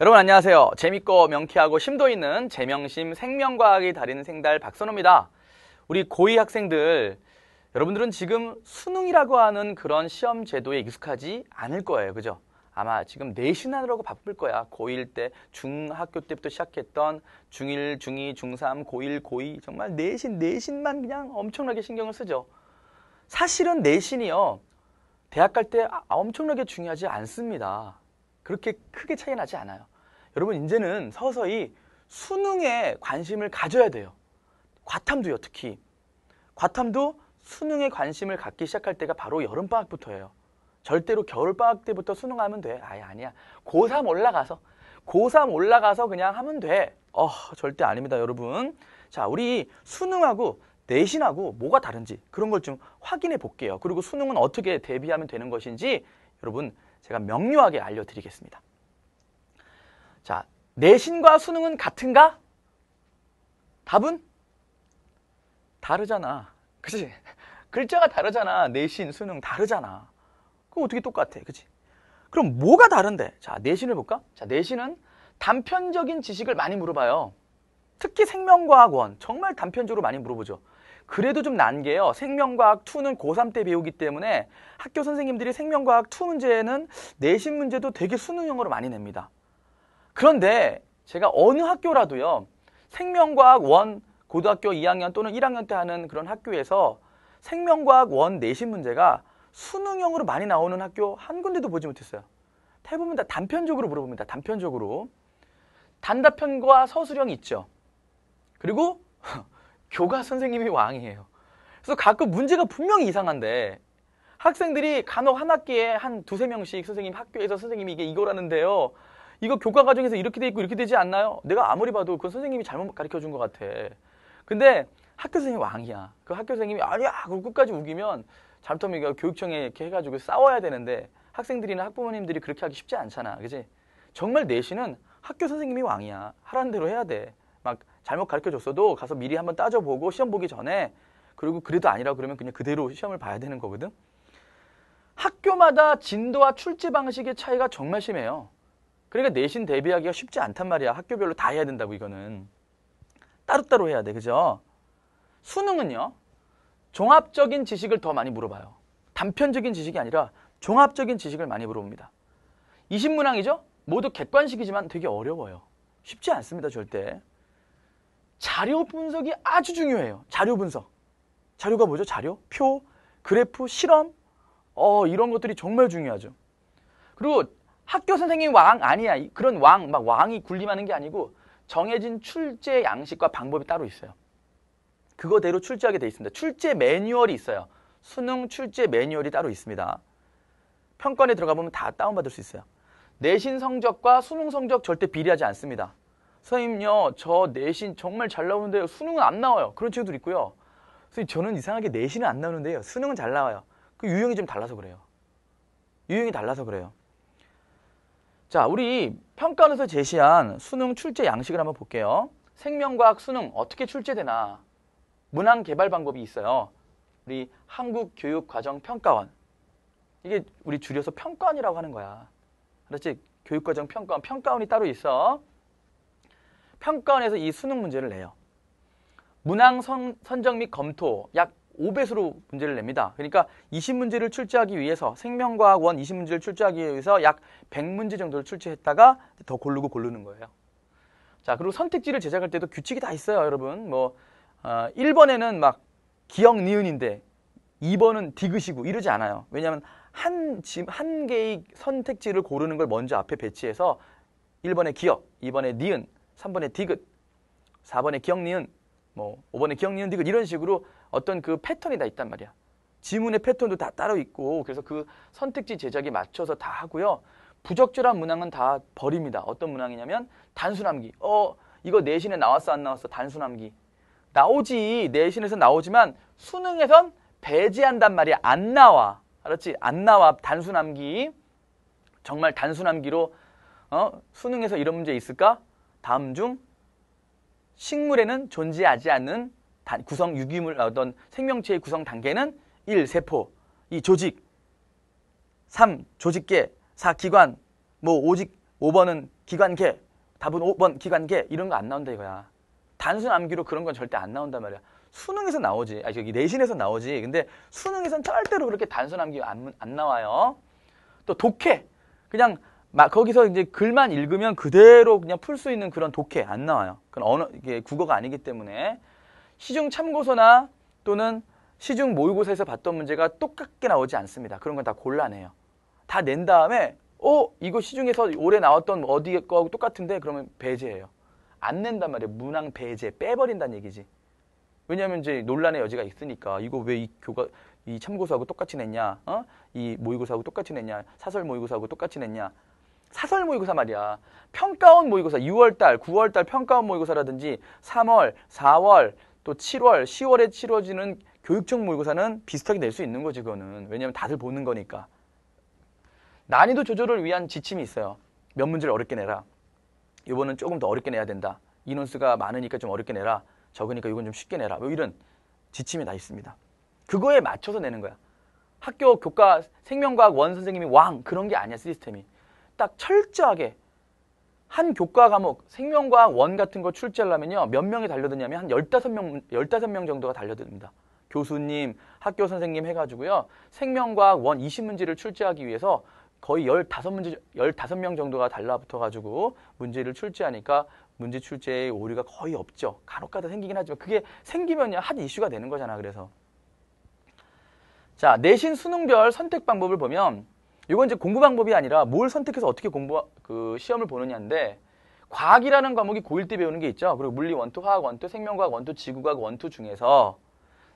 여러분 안녕하세요. 재밌고 명쾌하고 심도 있는 재명심 생명과학이 다리는 생달 박선호입니다. 우리 고2 학생들 여러분들은 지금 수능이라고 하는 그런 시험 제도에 익숙하지 않을 거예요. 그죠? 아마 지금 내신하느라고 바쁠 거야. 고1 때 중학교 때부터 시작했던 중1, 중2, 중3, 고1, 고2 정말 내신, 내신만 그냥 엄청나게 신경을 쓰죠. 사실은 내신이요. 대학 갈때 아, 엄청나게 중요하지 않습니다. 그렇게 크게 차이 나지 않아요. 여러분 이제는 서서히 수능에 관심을 가져야 돼요. 과탐도요 특히. 과탐도 수능에 관심을 갖기 시작할 때가 바로 여름방학부터예요. 절대로 겨울방학 때부터 수능하면 돼. 아예 아니야. 고3 올라가서 고3 올라가서 그냥 하면 돼. 어, 절대 아닙니다, 여러분. 자, 우리 수능하고 내신하고 뭐가 다른지 그런 걸 좀 확인해 볼게요. 그리고 수능은 어떻게 대비하면 되는 것인지 여러분 제가 명료하게 알려드리겠습니다. 자, 내신과 수능은 같은가? 답은? 다르잖아. 그치? 글자가 다르잖아. 내신, 수능 다르잖아. 그럼 어떻게 똑같아. 그치? 그럼 뭐가 다른데? 자, 내신을 볼까? 자, 내신은 단편적인 지식을 많이 물어봐요. 특히 생명과학원 정말 단편적으로 많이 물어보죠. 그래도 좀 난 게요. 생명과학 2는 고3 때 배우기 때문에 학교 선생님들이 생명과학 2 문제는 내신 문제도 되게 수능형으로 많이 냅니다. 그런데 제가 어느 학교라도요. 생명과학 1 고등학교 2학년 또는 1학년 때 하는 그런 학교에서 생명과학 1 내신 문제가 수능형으로 많이 나오는 학교 한 군데도 보지 못했어요. 대부분 다 단편적으로 물어봅니다. 단편적으로. 단답형과 서술형 있죠. 그리고 교과 선생님이 왕이에요. 그래서 가끔 문제가 분명히 이상한데 학생들이 간혹 한 학기에 한 두세 명씩 선생님 학교에서 선생님이 이게 이거라는데요. 이거 교과 과정에서 이렇게 돼 있고 이렇게 되지 않나요? 내가 아무리 봐도 그건 선생님이 잘못 가르쳐 준것 같아. 근데 학교 선생님이 왕이야. 그 학교 선생님이 아니야. 그걸 끝까지 우기면 잘못하면 교육청에 이렇게 해가지고 싸워야 되는데 학생들이나 학부모님들이 그렇게 하기 쉽지 않잖아. 그지? 정말 내신은 학교 선생님이 왕이야. 하라는 대로 해야 돼. 잘못 가르쳐 줬어도 가서 미리 한번 따져보고 시험 보기 전에 그리고 그래도 아니라 그러면 그냥 그대로 시험을 봐야 되는 거거든. 학교마다 진도와 출제 방식의 차이가 정말 심해요. 그러니까 내신 대비하기가 쉽지 않단 말이야. 학교별로 다 해야 된다고 이거는. 따로따로 해야 돼. 그죠? 수능은요. 종합적인 지식을 더 많이 물어봐요. 단편적인 지식이 아니라 종합적인 지식을 많이 물어봅니다. 2 0문항이죠 모두 객관식이지만 되게 어려워요. 쉽지 않습니다. 절대. 자료 분석이 아주 중요해요. 자료 분석. 자료가 뭐죠? 자료, 표, 그래프, 실험 어 이런 것들이 정말 중요하죠. 그리고 학교 선생님 왕 아니야. 그런 왕, 막 왕이 군림하는 게 아니고 정해진 출제 양식과 방법이 따로 있어요. 그거대로 출제하게 돼 있습니다. 출제 매뉴얼이 있어요. 수능 출제 매뉴얼이 따로 있습니다. 평가원에 들어가 보면 다 다운받을 수 있어요. 내신 성적과 수능 성적 절대 비례하지 않습니다. 선생님요 저 내신 정말 잘 나오는데요 수능은 안 나와요 그런 친구들 있고요 선생님 저는 이상하게 내신은 안 나오는데요 수능은 잘 나와요 그 유형이 좀 달라서 그래요 유형이 달라서 그래요 자 우리 평가원에서 제시한 수능 출제 양식을 한번 볼게요 생명과학 수능 어떻게 출제되나 문항 개발 방법이 있어요 우리 한국교육과정평가원 이게 우리 줄여서 평가원이라고 하는 거야 그렇지 교육과정 평가원 평가원이 따로 있어 평가원에서 이 수능 문제를 내요. 문항 선, 선정 및 검토 약 5배수로 문제를 냅니다. 그러니까 20문제를 출제하기 위해서 생명과학 원 20문제를 출제하기 위해서 약 100문제 정도를 출제했다가 더 고르고 고르는 거예요. 자, 그리고 선택지를 제작할 때도 규칙이 다 있어요, 여러분. 뭐 어, 1번에는 막 기억 니은인데 2번은 디귿이고 이러지 않아요. 왜냐하면 한, 한 개의 선택지를 고르는 걸 먼저 앞에 배치해서 1번에 기억, 2번에 니은, 3번에 디귿, 4번의 경리은, 뭐 5번의 경리은 디귿 이런 식으로 어떤 그 패턴이 다 있단 말이야. 지문의 패턴도 다 따로 있고 그래서 그 선택지 제작에 맞춰서 다 하고요. 부적절한 문항은 다 버립니다. 어떤 문항이냐면 단순함기. 어 이거 내신에 나왔어 안 나왔어 단순함기. 나오지 내신에서 나오지만 수능에선 배제한단 말이 야안 나와. 알았지? 안 나와 단순함기. 정말 단순함기로 어 수능에서 이런 문제 있을까? 다음 중 식물에는 존재하지 않는 단 구성 유기물 아, 어떤 생명체의 구성 단계는 1. 세포 2. 조직 3. 조직계 4. 기관 뭐 오직 5번은 기관계 답은 5번 기관계 이런 거 안 나온다 이거야 단순 암기로 그런 건 절대 안 나온단 말이야 수능에서 나오지 아 저기 내신에서 나오지 근데 수능에선 절대로 그렇게 단순 암기 안, 안 나와요 또 독해 그냥 막 거기서 이제 글만 읽으면 그대로 그냥 풀 수 있는 그런 독해 안 나와요. 그건 언어 이게 국어가 아니기 때문에 시중 참고서나 또는 시중 모의고사에서 봤던 문제가 똑같게 나오지 않습니다. 그런 건 다 곤란해요. 다 낸 다음에 어 이거 시중에서 올해 나왔던 뭐 어디 거하고 똑같은데 그러면 배제해요. 안 낸단 말이에요. 문항 배제 빼버린다는 얘기지. 왜냐하면 이제 논란의 여지가 있으니까 이거 왜 이 교과 이 참고서하고 똑같이 냈냐, 어? 이 모의고사하고 똑같이 냈냐, 사설 모의고사하고 똑같이 냈냐 사설 모의고사 말이야. 평가원 모의고사 6월달, 9월달 평가원 모의고사라든지 3월, 4월, 또 7월, 10월에 치러지는 교육청 모의고사는 비슷하게 낼 수 있는 거지 그거는. 왜냐하면 다들 보는 거니까. 난이도 조절을 위한 지침이 있어요. 몇 문제를 어렵게 내라. 이번은 조금 더 어렵게 내야 된다. 인원수가 많으니까 좀 어렵게 내라. 적으니까 이건 좀 쉽게 내라. 뭐 이런 지침이 나 있습니다. 그거에 맞춰서 내는 거야. 학교 교과 생명과학 원 선생님이 왕 그런 게 아니야 시스템이. 딱 철저하게 한 교과 과목 생명과학 원 같은 거 출제하려면요. 몇 명이 달려드냐면 한 열다섯 명 열다섯 명 정도가 달려듭니다. 교수님, 학교 선생님 해가지고요. 생명과학 원 이십 문제를 출제하기 위해서 거의 열다섯 문제 열다섯 명 정도가 달라붙어가지고 문제를 출제하니까 문제 출제에 오류가 거의 없죠. 간혹가다 생기긴 하지만 그게 생기면요. 핫 이슈가 되는 거잖아. 그래서. 자, 내신 수능별 선택 방법을 보면 이건 이제 공부 방법이 아니라 뭘 선택해서 어떻게 공부 그 시험을 보느냐인데 과학이라는 과목이 고1 때 배우는 게 있죠. 그리고 물리 원투, 화학 원투, 생명과학 원투, 지구과학 원투 중에서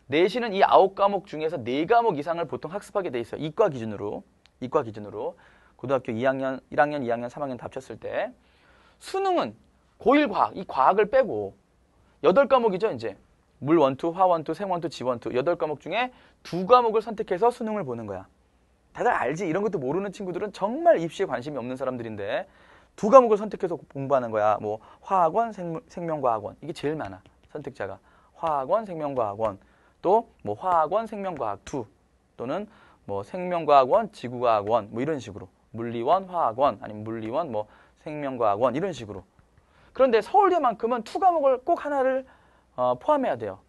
내신은 이 아홉 과목 중에서 네 과목 이상을 보통 학습하게 돼 있어요. 이과 기준으로. 이과 기준으로. 고등학교 2학년, 1학년, 2학년, 3학년 다 합쳤을 때 수능은 고1 과학, 이 과학을 빼고 여덟 과목이죠, 이제. 물 원투, 화 원투, 생 원투, 지 원투 여덟 과목 중에 두 과목을 선택해서 수능을 보는 거야. 다들 알지 이런 것도 모르는 친구들은 정말 입시에 관심이 없는 사람들인데 두 과목을 선택해서 공부하는 거야. 뭐 화학원, 생, 생명과학원 이게 제일 많아 선택자가 화학원, 생명과학원 또 뭐 화학원, 생명과학 2 또는 뭐 생명과학원, 지구과학원 뭐 이런 식으로 물리원, 화학원 아니면 물리원, 뭐 생명과학원 이런 식으로 그런데 서울대만큼은 두 과목을 꼭 하나를 어, 포함해야 돼요.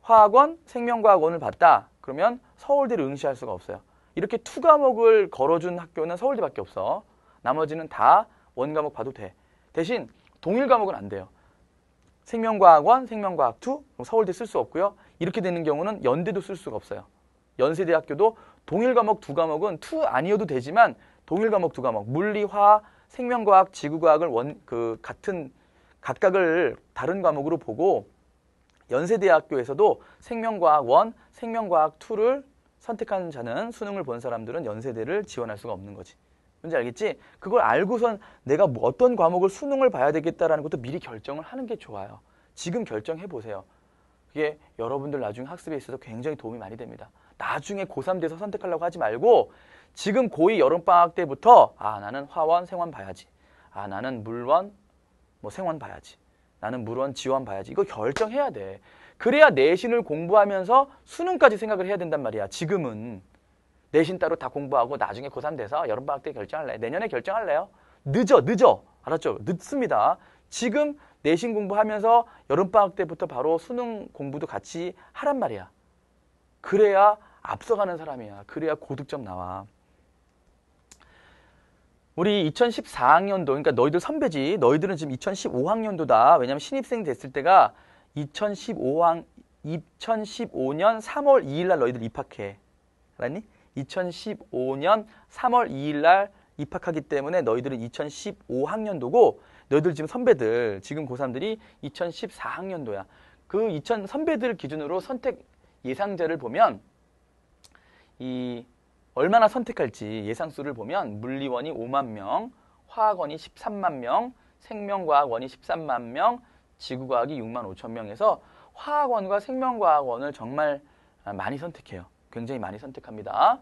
화학원, 생명과학원을 봤다. 그러면 서울대를 응시할 수가 없어요. 이렇게 투 과목을 걸어준 학교는 서울대밖에 없어. 나머지는 다 원 과목 봐도 돼. 대신 동일 과목은 안 돼요. 생명과학원, 생명과학 2, 서울대 쓸 수 없고요. 이렇게 되는 경우는 연대도 쓸 수가 없어요. 연세대학교도 동일 과목 두 과목은 투 아니어도 되지만 동일 과목 두 과목 물리, 화 생명과학, 지구과학을 원 그 같은 각각을 다른 과목으로 보고 연세대학교에서도 생명과학 1, 생명과학 2를 선택하는 자는 수능을 본 사람들은 연세대를 지원할 수가 없는 거지. 뭔지 알겠지? 그걸 알고선 내가 뭐 어떤 과목을 수능을 봐야 되겠다라는 것도 미리 결정을 하는 게 좋아요. 지금 결정해 보세요. 그게 여러분들 나중에 학습에 있어서 굉장히 도움이 많이 됩니다. 나중에 고3 돼서 선택하려고 하지 말고 지금 고2 여름방학 때부터 아 나는 화원 생원 봐야지. 아 나는 물원 뭐 생원 봐야지. 나는 물원 지원 봐야지. 이거 결정해야 돼. 그래야 내신을 공부하면서 수능까지 생각을 해야 된단 말이야. 지금은 내신 따로 다 공부하고 나중에 고3 돼서 여름방학 때 결정할래. 내년에 결정할래요. 늦어, 늦어. 알았죠? 늦습니다. 지금 내신 공부하면서 여름방학 때부터 바로 수능 공부도 같이 하란 말이야. 그래야 앞서가는 사람이야. 그래야 고득점 나와. 우리 2014학년도, 그러니까 너희들 선배지. 너희들은 지금 2015학년도다. 왜냐면 신입생 됐을 때가 2015항 2015년 3월 2일 날 너희들 입학해. 알았니? 2015년 3월 2일 날 입학하기 때문에 너희들은 2015학년도고 너희들 지금 선배들, 지금 고3들이 2014학년도야. 그 2000 선배들 기준으로 선택 예상자를 보면 이 얼마나 선택할지 예상수를 보면 물리원이 5만 명, 화학원이 13만 명, 생명과학원이 13만 명, 지구과학이 6만 5천 명에서 화학원과 생명과학원을 정말 많이 선택해요. 굉장히 많이 선택합니다.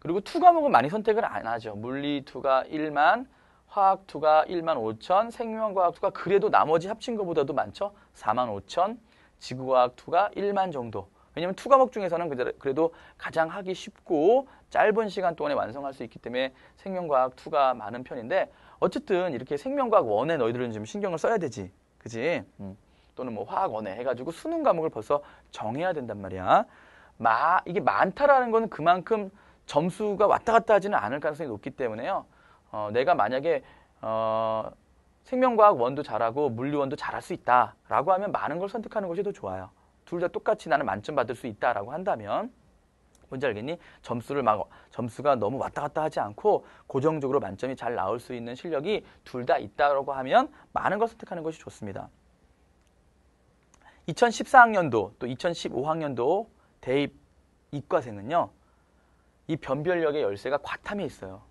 그리고 투 과목은 많이 선택을 안 하죠. 물리 투가 1만, 화학 투가 1만 5천, 생명과학 투가 그래도 나머지 합친 것보다도 많죠. 4만 5천, 지구과학 투가 1만 정도. 왜냐하면 투 과목 중에서는 그래도 가장 하기 쉽고 짧은 시간 동안에 완성할 수 있기 때문에 생명과학 투가 많은 편인데 어쨌든 이렇게 생명과학 원에 너희들은 좀 신경을 써야 되지. 그지? 음. 음. 또는 뭐 화학 원해 해가지고 수능 과목을 벌써 정해야 된단 말이야. 마 이게 많다라는 건 그만큼 점수가 왔다 갔다 하지는 않을 가능성이 높기 때문에요. 어, 내가 만약에 어, 생명과학 원도 잘하고 물리원도 잘할 수 있다라고 하면 많은 걸 선택하는 것이 더 좋아요. 둘 다 똑같이 나는 만점 받을 수 있다라고 한다면 뭔지 알겠니? 점수를 막 점수가 너무 왔다 갔다 하지 않고 고정적으로 만점이 잘 나올 수 있는 실력이 둘 다 있다라고 하면 많은 걸 선택하는 것이 좋습니다. 2014학년도 또 2015학년도 대입 이과생은요. 이 변별력의 열쇠가 과탐에 있어요.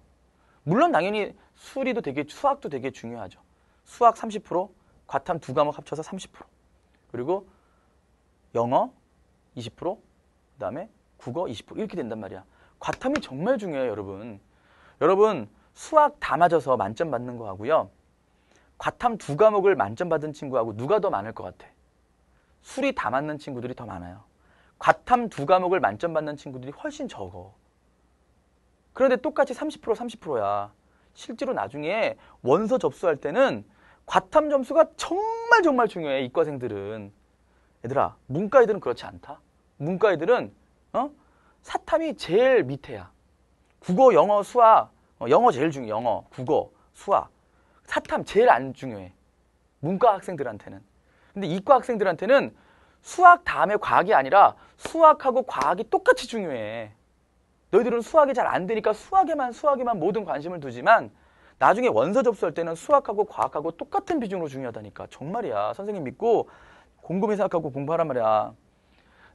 물론 당연히 수리도 되게 수학도 되게 중요하죠. 수학 30%, 과탐 두 과목 합쳐서 30%. 그리고 영어 20%, 그다음에 국어 20% 이렇게 된단 말이야. 과탐이 정말 중요해요, 여러분. 여러분, 수학 다 맞아서 만점 받는 거 하고요. 과탐 두 과목을 만점 받은 친구하고 누가 더 많을 것 같아? 술이 다 맞는 친구들이 더 많아요. 과탐 두 과목을 만점 받는 친구들이 훨씬 적어. 그런데 똑같이 30% 30%야. 실제로 나중에 원서 접수할 때는 과탐 점수가 정말 정말 중요해. 이과생들은. 얘들아, 문과 애들은 그렇지 않다. 문과 애들은 어? 사탐이 제일 밑에야. 국어, 영어, 수학. 어, 영어 제일 중요해. 영어, 국어, 수학. 사탐 제일 안 중요해. 문과 학생들한테는. 근데 이과 학생들한테는 수학 다음에 과학이 아니라 수학하고 과학이 똑같이 중요해. 너희들은 수학이 잘 안 되니까 수학에만 수학에만 모든 관심을 두지만 나중에 원서 접수할 때는 수학하고 과학하고 똑같은 비중으로 중요하다니까. 정말이야. 선생님 믿고 곰곰이 생각하고 공부하란 말이야.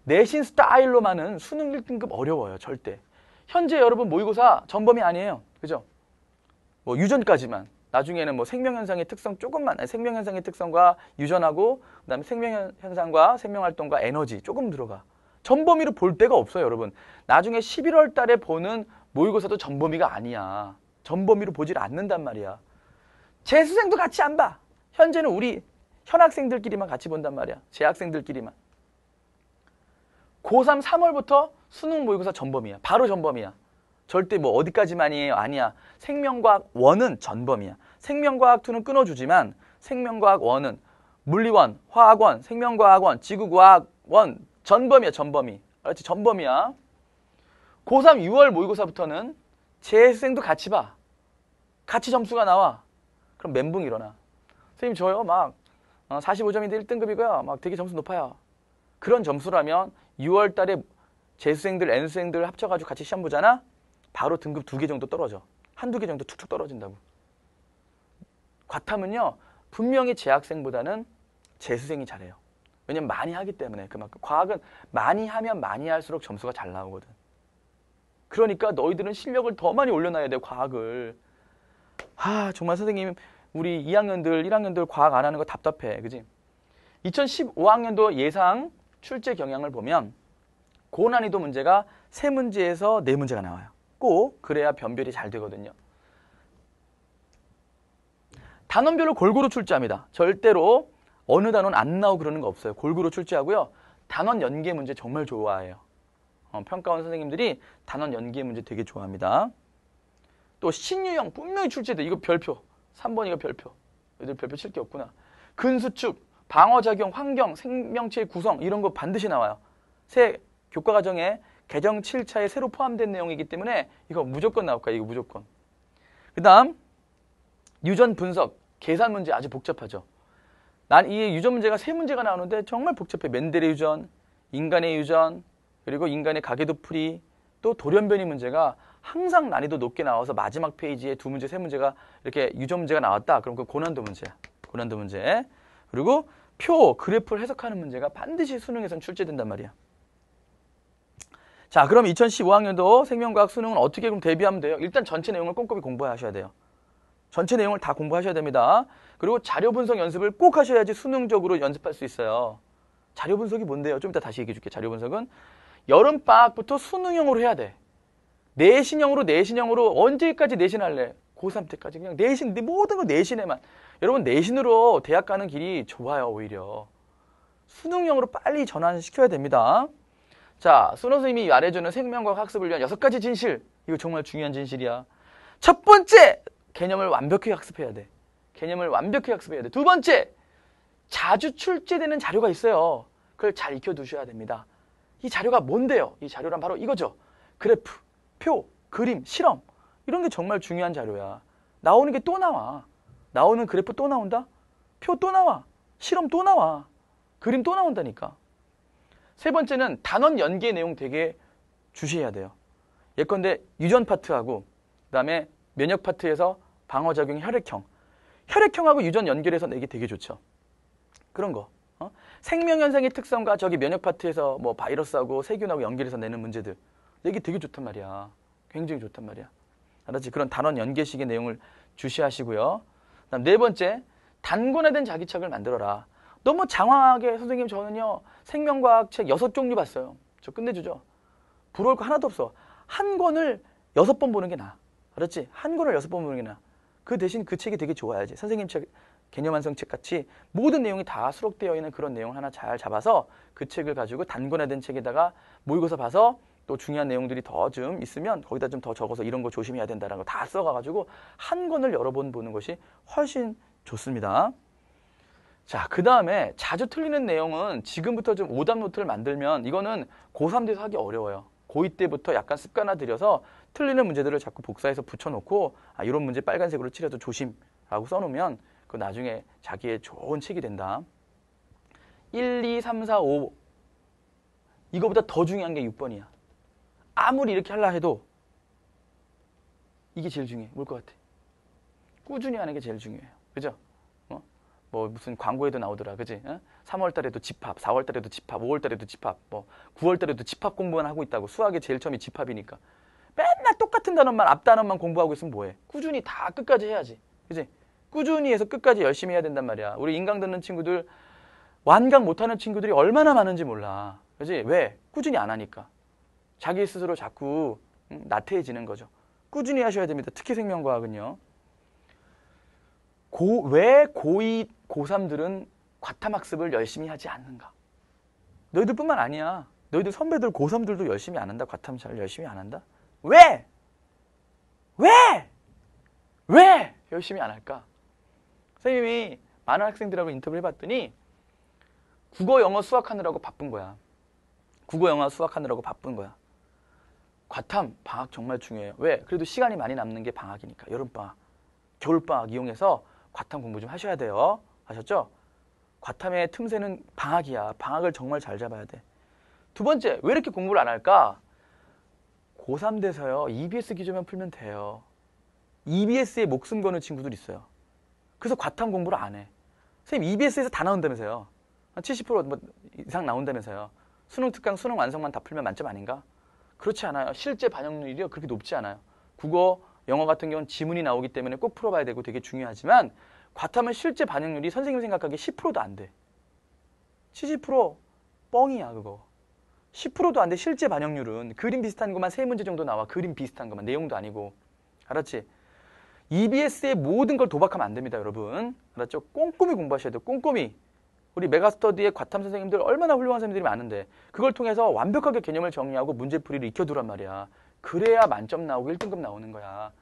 내신 스타일로만은 수능 1등급 어려워요. 절대. 현재 여러분 모의고사 전범이 아니에요. 그죠? 뭐 유전까지만. 나중에는 뭐 생명현상의 특성 조금만, 아니, 생명현상의 특성과 유전하고, 그 다음에 생명현상과 생명활동과 에너지 조금 들어가. 전범위로 볼 데가 없어요, 여러분. 나중에 11월 달에 보는 모의고사도 전범위가 아니야. 전범위로 보질 않는단 말이야. 재수생도 같이 안 봐. 현재는 우리 현학생들끼리만 같이 본단 말이야. 재학생들끼리만. 고3 3월부터 수능 모의고사 전범이야. 바로 전범이야. 절대 뭐 어디까지만이에요. 아니야. 생명과학 1은 전범이야. 생명과학 2는 끊어주지만 생명과학 1은 물리원, 화학원, 생명과학원, 지구과학원 전범이야. 전범이. 알았지? 전범이야. 고3 6월 모의고사부터는 재수생도 같이 봐. 같이 점수가 나와. 그럼 멘붕 일어나. 선생님 저요 막 45점인데 어, 1등급이고요. 막 되게 점수 높아요. 그런 점수라면 6월 달에 재수생들, N수생들 합쳐가지고 같이 시험 보잖아? 바로 등급 두 개 정도 떨어져. 한두 개 정도 툭툭 떨어진다고. 과탐은요, 분명히 재학생보다는 재수생이 잘해요. 왜냐면 많이 하기 때문에 그만큼. 과학은 많이 하면 많이 할수록 점수가 잘 나오거든. 그러니까 너희들은 실력을 더 많이 올려놔야 돼, 과학을. 아, 정말 선생님, 우리 2학년들, 1학년들 과학 안 하는 거 답답해. 그지? 2015학년도 예상 출제 경향을 보면 고난이도 문제가 세 문제에서 네 문제가 나와요. 꼭 그래야 변별이 잘 되거든요. 단원별로 골고루 출제합니다. 절대로 어느 단원 안 나오고 그러는 거 없어요. 골고루 출제하고요. 단원 연계 문제 정말 좋아해요. 어, 평가원 선생님들이 단원 연계 문제 되게 좋아합니다. 또 신유형 분명히 출제돼. 이거 별표. 3번 이거 별표. 얘들 별표 칠 게 없구나. 근수축 방어작용, 환경, 생명체의 구성 이런 거 반드시 나와요. 새 교과 과정에 개정 7차에 새로 포함된 내용이기 때문에 이거 무조건 나올 거야. 이거 무조건. 그 다음 유전 분석, 계산 문제 아주 복잡하죠. 난 이 유전 문제가 세 문제가 나오는데 정말 복잡해. 맨델의 유전, 인간의 유전, 그리고 인간의 가계도풀이, 또 돌연변이 문제가 항상 난이도 높게 나와서 마지막 페이지에 두 문제, 세 문제가 이렇게 유전 문제가 나왔다. 그럼 그 고난도 문제야. 고난도 문제. 그리고 표, 그래프를 해석하는 문제가 반드시 수능에선 출제된단 말이야. 자, 그럼 2015학년도 생명과학 수능은 어떻게 그럼 대비하면 돼요? 일단 전체 내용을 꼼꼼히 공부하셔야 돼요. 전체 내용을 다 공부하셔야 됩니다. 그리고 자료 분석 연습을 꼭 하셔야지 수능적으로 연습할 수 있어요. 자료 분석이 뭔데요? 좀 이따 다시 얘기해 줄게요. 자료 분석은 여름 방학부터 수능형으로 해야 돼. 내신형으로 내신형으로 언제까지 내신할래? 고3 때까지 그냥 내신 모든 거 내신에만 여러분 내신으로 대학 가는 길이 좋아요 오히려 수능형으로 빨리 전환시켜야 됩니다 자 수능 선생님이 말해주는 생명과학 학습을 위한 여섯 가지 진실 이거 정말 중요한 진실이야 첫 번째 개념을 완벽히 학습해야 돼 개념을 완벽히 학습해야 돼두 번째 자주 출제되는 자료가 있어요 그걸 잘 익혀두셔야 됩니다 이 자료가 뭔데요? 이 자료란 바로 이거죠 그래프, 표, 그림, 실험 이런 게 정말 중요한 자료야 나오는 게 또 나와 나오는 그래프 또 나온다? 표 또 나와. 실험 또 나와. 그림 또 나온다니까. 세 번째는 단원 연계 내용 되게 주시해야 돼요. 예컨대 유전 파트하고 그다음에 면역 파트에서 방어작용 혈액형. 혈액형하고 유전 연결해서 내기 되게 좋죠. 그런 거. 어? 생명현상의 특성과 저기 면역 파트에서 뭐 바이러스하고 세균하고 연결해서 내는 문제들. 내기 되게 좋단 말이야. 굉장히 좋단 말이야. 알았지? 그런 단원 연계식의 내용을 주시하시고요. 그다음 네 번째 단권화된 자기책을 만들어라. 너무 장황하게 선생님 저는요 생명과학 책 여섯 종류 봤어요. 저 끝내주죠. 부러울 거 하나도 없어. 한 권을 여섯 번 보는 게 나아. 알았지? 한 권을 여섯 번 보는 게 나아. 그 대신 그 책이 되게 좋아야지. 선생님 책 개념 완성 책 같이 모든 내용이 다 수록되어 있는 그런 내용을 하나 잘 잡아서 그 책을 가지고 단권화된 책에다가 모의고사 봐서 또 중요한 내용들이 더 좀 있으면 거기다 좀 더 적어서 이런 거 조심해야 된다라는 거 다 써가지고 가한 권을 여러 번 보는 것이 훨씬 좋습니다. 자, 그 다음에 자주 틀리는 내용은 지금부터 좀 오답 노트를 만들면 이거는 고3 돼서 하기 어려워요. 고2 때부터 약간 습관화 들여서 틀리는 문제들을 자꾸 복사해서 붙여놓고 아, 이런 문제 빨간색으로 칠해도 조심라고 써놓으면 그 나중에 자기의 좋은 책이 된다. 1, 2, 3, 4, 5. 이거보다 더 중요한 게 6번이야. 아무리 이렇게 하려 해도 이게 제일 중요해. 뭘 것 같아? 꾸준히 하는 게 제일 중요해요. 그죠? 어? 뭐 무슨 광고에도 나오더라. 그지? 어? 3월 달에도 집합, 4월 달에도 집합, 5월 달에도 집합, 뭐 9월 달에도 집합 공부만 하고 있다고. 수학의 제일 처음이 집합이니까. 맨날 똑같은 단어만 앞 단어만 공부하고 있으면 뭐해? 꾸준히 다 끝까지 해야지. 그지? 꾸준히 해서 끝까지 열심히 해야 된단 말이야. 우리 인강 듣는 친구들 완강 못하는 친구들이 얼마나 많은지 몰라. 그지? 왜? 꾸준히 안 하니까. 자기 스스로 자꾸 음, 나태해지는 거죠. 꾸준히 하셔야 됩니다. 특히 생명과학은요. 고, 왜 고2, 고3들은 과탐학습을 열심히 하지 않는가? 너희들뿐만 아니야. 너희들 선배들 고3들도 열심히 안 한다. 과탐 잘 열심히 안 한다. 왜? 왜? 왜 열심히 안 할까? 선생님이 많은 학생들하고 인터뷰를 해봤더니 국어, 영어, 수학하느라고 바쁜 거야. 국어, 영어, 수학하느라고 바쁜 거야. 과탐, 방학 정말 중요해요. 왜? 그래도 시간이 많이 남는 게 방학이니까. 여름방학, 겨울방학 이용해서 과탐 공부 좀 하셔야 돼요. 아셨죠? 과탐의 틈새는 방학이야. 방학을 정말 잘 잡아야 돼. 두 번째, 왜 이렇게 공부를 안 할까? 고3 돼서요. EBS 기조만 풀면 돼요. EBS에 목숨 거는 친구들 있어요. 그래서 과탐 공부를 안 해. 선생님, EBS에서 다 나온다면서요. 한 70% 뭐 이상 나온다면서요. 수능 특강, 수능 완성만 다 풀면 만점 아닌가? 그렇지 않아요. 실제 반영률이요 그렇게 높지 않아요. 국어, 영어 같은 경우는 지문이 나오기 때문에 꼭 풀어봐야 되고 되게 중요하지만 과탐은 실제 반영률이 선생님 생각하기에 10%도 안 돼. 70% 뻥이야 그거. 10%도 안 돼. 실제 반영률은 그림 비슷한 것만 세 문제 정도 나와. 그림 비슷한 것만 내용도 아니고. 알았지? EBS의 모든 걸 도박하면 안 됩니다, 여러분. 알았죠? 꼼꼼히 공부하셔야 돼요. 꼼꼼히. 우리 메가스터디의 과탐 선생님들 얼마나 훌륭한 선생님들이 많은데 그걸 통해서 완벽하게 개념을 정리하고 문제풀이를 익혀두란 말이야. 그래야 만점 나오고 1등급 나오는 거야.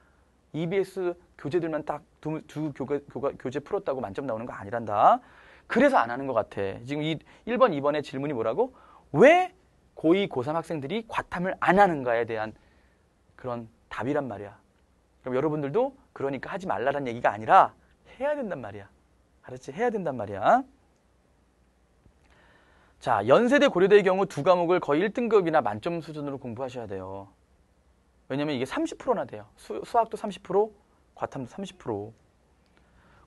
EBS 교재들만 딱두 두 교과, 교재 풀었다고 만점 나오는 거 아니란다. 그래서 안 하는 것 같아. 지금 이 1번, 2번의 질문이 뭐라고? 왜 고2, 고3 학생들이 과탐을 안 하는가에 대한 그런 답이란 말이야. 그럼 여러분들도 그러니까 하지 말라란 얘기가 아니라 해야 된단 말이야. 알았지? 해야 된단 말이야. 자, 연세대 고려대의 경우 두 과목을 거의 1등급이나 만점 수준으로 공부하셔야 돼요. 왜냐면 이게 30%나 돼요. 수, 수학도 30%, 과탐도 30%.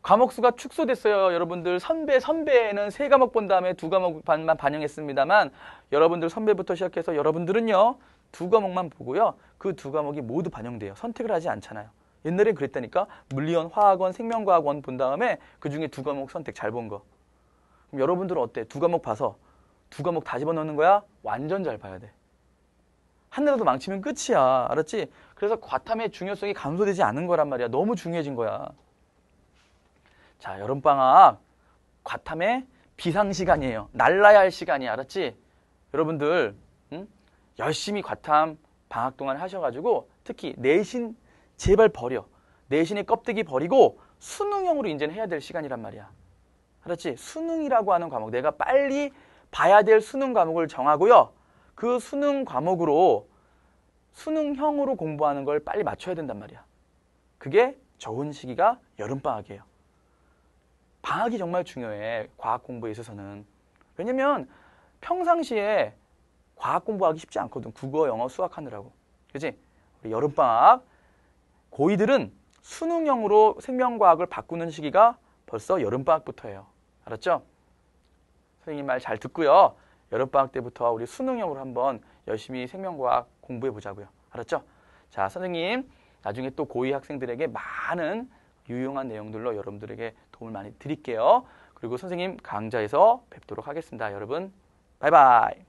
과목수가 축소됐어요. 여러분들 선배, 선배는 세 과목 본 다음에 두 과목 반만 반영했습니다만 여러분들 선배부터 시작해서 여러분들은요. 두 과목만 보고요. 그 두 과목이 모두 반영돼요. 선택을 하지 않잖아요. 옛날엔 그랬다니까 물리원, 화학원, 생명과학원 본 다음에 그 중에 두 과목 선택 잘 본 거. 그럼 여러분들은 어때? 두 과목 봐서 두 과목 다 집어넣는 거야? 완전 잘 봐야 돼. 한나라도 망치면 끝이야. 알았지? 그래서 과탐의 중요성이 감소되지 않은 거란 말이야. 너무 중요해진 거야. 자, 여름방학 과탐의 비상시간이에요. 날라야 할 시간이야. 알았지? 여러분들 응? 열심히 과탐 방학 동안 하셔가지고 특히 내신 제발 버려. 내신의 껍데기 버리고 수능형으로 인제는 해야 될 시간이란 말이야. 알았지? 수능이라고 하는 과목 내가 빨리 봐야 될 수능 과목을 정하고요. 그 수능 과목으로 수능형으로 공부하는 걸 빨리 맞춰야 된단 말이야. 그게 좋은 시기가 여름방학이에요. 방학이 정말 중요해. 과학 공부에 있어서는. 왜냐면 평상시에 과학 공부하기 쉽지 않거든. 국어, 영어, 수학 하느라고. 그지? 우리 여름방학. 고2들은 수능형으로 생명과학을 바꾸는 시기가 벌써 여름방학부터예요. 알았죠? 선생님 말 잘 듣고요. 여름방학 때부터 우리 수능형으로 한번 열심히 생명과학 공부해 보자고요. 알았죠? 자, 선생님 나중에 또고위 학생들에게 많은 유용한 내용들로 여러분들에게 도움을 많이 드릴게요. 그리고 선생님 강좌에서 뵙도록 하겠습니다. 여러분 바이바이.